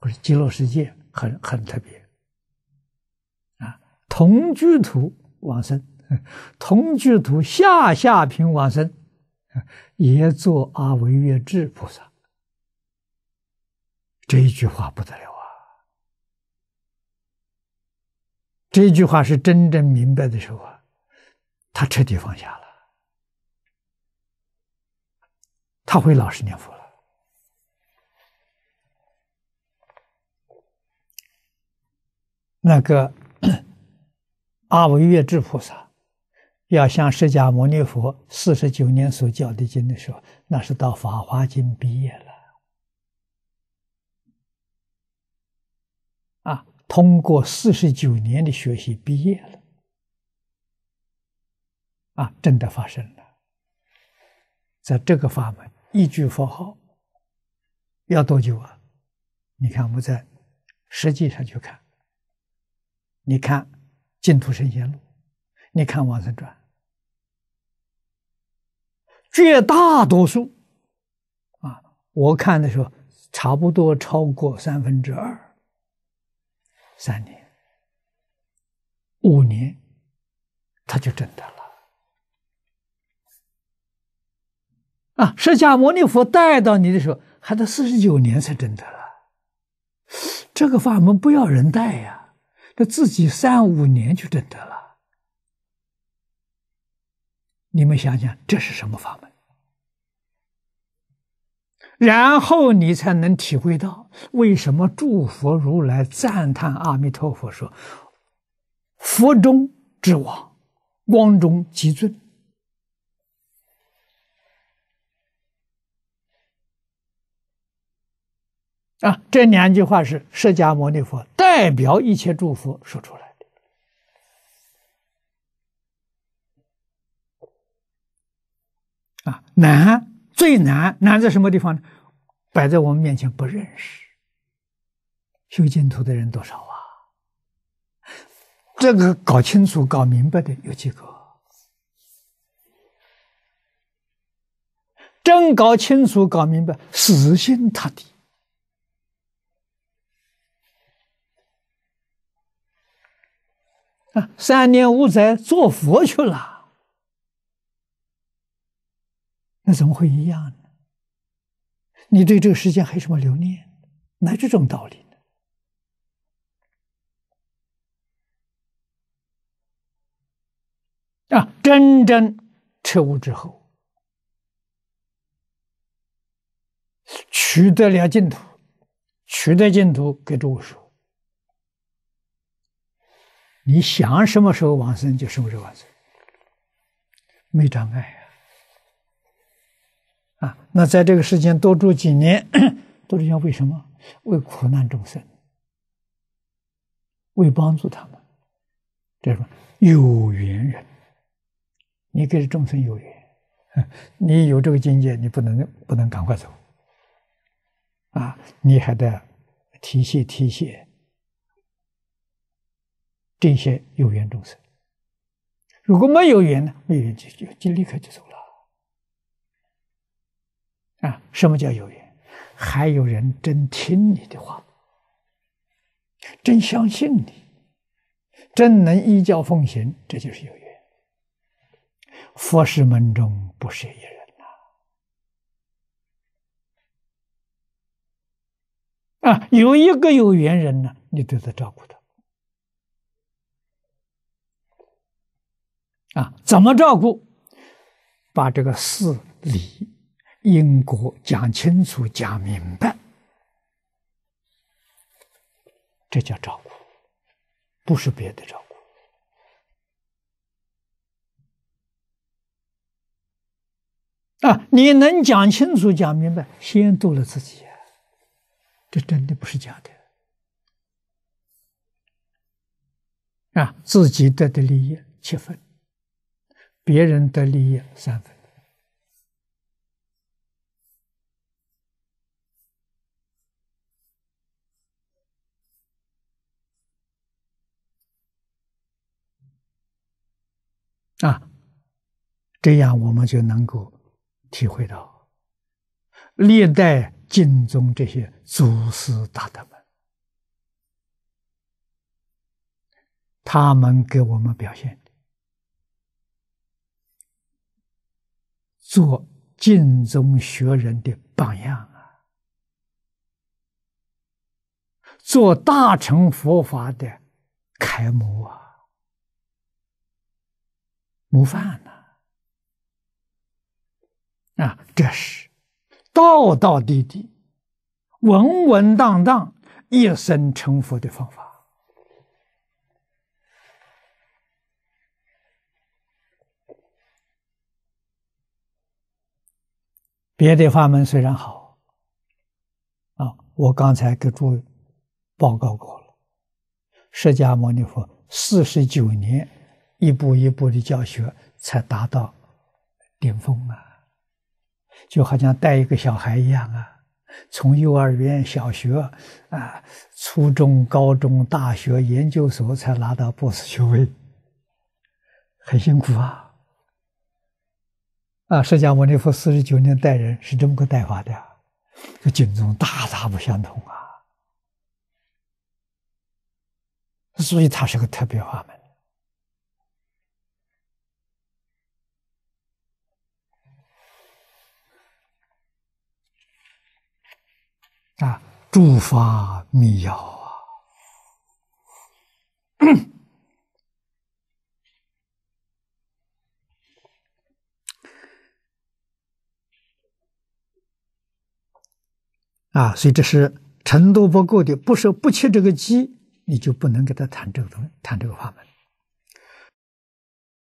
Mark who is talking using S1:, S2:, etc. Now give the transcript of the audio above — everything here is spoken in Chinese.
S1: 不是极乐世界很很特别啊！同居土往生，同居土下下品往生，也作阿惟越智菩萨。这一句话不得了啊！这一句话是真正明白的时候啊，他彻底放下了，他回老实念佛了。那个 阿惟越智菩萨要向释迦牟尼佛四十九年所教的经的时候，那是到《法华经》毕业了啊！通过四十九年的学习毕业了啊！真的发生了，在这个法门一句佛号要多久啊？你看，我们在实际上去看。你看《净土神仙录》，你看《往生传》，绝大多数啊，我看的时候差不多超过三分之二、三年、五年，他就真的了。啊，释迦牟尼佛带到你的时候，还得四十九年才真的了。这个法门不要人带呀。那自己三五年就证得了，你们想想，这是什么法门？然后你才能体会到为什么诸佛如来赞叹阿弥陀佛说：“佛中之王，光中极尊。”啊，这两句话是释迦牟尼佛。代表一切祝福说出来的啊，难最难难在什么地方呢？摆在我们面前不认识，修净土的人多少啊？这个搞清楚、搞明白的有几个？真搞清楚、搞明白，死心塌地。啊，三年五载做佛去了，那怎么会一样呢？你对这个世界还有什么留念？哪这种道理呢？啊，真正彻悟之后，取得了净土，取得净土，给诸位说。你想什么时候往生就什么时候往生，没障碍啊！啊，那在这个世间多住几年，多住几年为什么？为苦难众生，为帮助他们，这种有缘人，你跟众生有缘，你有这个境界，你不能不能赶快走，啊，你还得提携提携。这些有缘众生，如果没有缘呢？没有缘就就立刻就走了啊！什么叫有缘？还有人真听你的话，真相信你，真能依教奉行，这就是有缘。佛事门中不是一人呐！啊，有一个有缘人呢，你都得照顾他。啊，怎么照顾？把这个事理、因果讲清楚、讲明白，这叫照顾，不是别的照顾。啊，你能讲清楚、讲明白，先度了自己呀，这真的不是假的。啊，自己得的利益七分。别人的利益三分啊，这样我们就能够体会到历代敬宗这些祖师大德们，他们给我们表现。做尽中学人的榜样啊，做大乘佛法的楷模啊、模范呢？啊，这是道道地地、稳稳当当一生成佛的方法。别的法门虽然好，啊，我刚才给诸位报告过了，释迦牟尼佛四十九年一步一步的教学，才达到顶峰啊，就好像带一个小孩一样啊，从幼儿园、小学啊、初中、高中、大学、研究所，才拿到博士学位，很辛苦啊。啊，释迦牟尼佛四十九年代人是这么个代法的，这经宗大大不相同啊，所以它是个特别法门啊，诸法密要。啊，所以这是程度不够的，不是不切这个机，你就不能给他谈这个东，谈这个话门。